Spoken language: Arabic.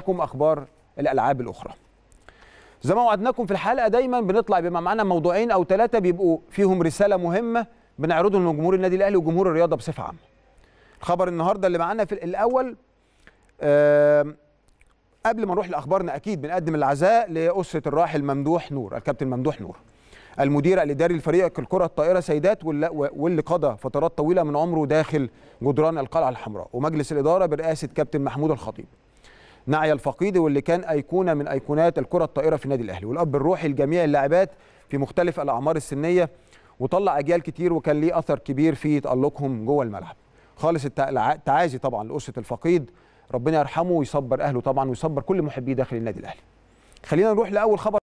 لكم اخبار الالعاب الاخرى زي ما وعدناكم في الحلقه دايما بنطلع بما معنا موضوعين او ثلاثه بيبقوا فيهم رساله مهمه بنعرضهم لجمهور النادي الاهلي وجمهور الرياضه بصفه عامه الخبر النهارده اللي معانا في الاول قبل ما نروح لاخبارنا اكيد بنقدم العزاء لاسره الراحل ممدوح نور الكابتن ممدوح نور المدير الاداري لفريق الكره الطائره سيدات واللي قضى فترات طويله من عمره داخل جدران القلعه الحمراء ومجلس الاداره برئاسه كابتن محمود الخطيب نعي الفقيد واللي كان ايقونه من ايقونات الكره الطائره في النادي الاهلي والاب الروحي لجميع اللاعبات في مختلف الاعمار السنيه وطلع اجيال كتير وكان ليه اثر كبير في تالقهم جوه الملعب خالص التعازي طبعا لاسره الفقيد ربنا يرحمه ويصبر اهله طبعا ويصبر كل محبيه داخل النادي الاهلي خلينا نروح لاول خبر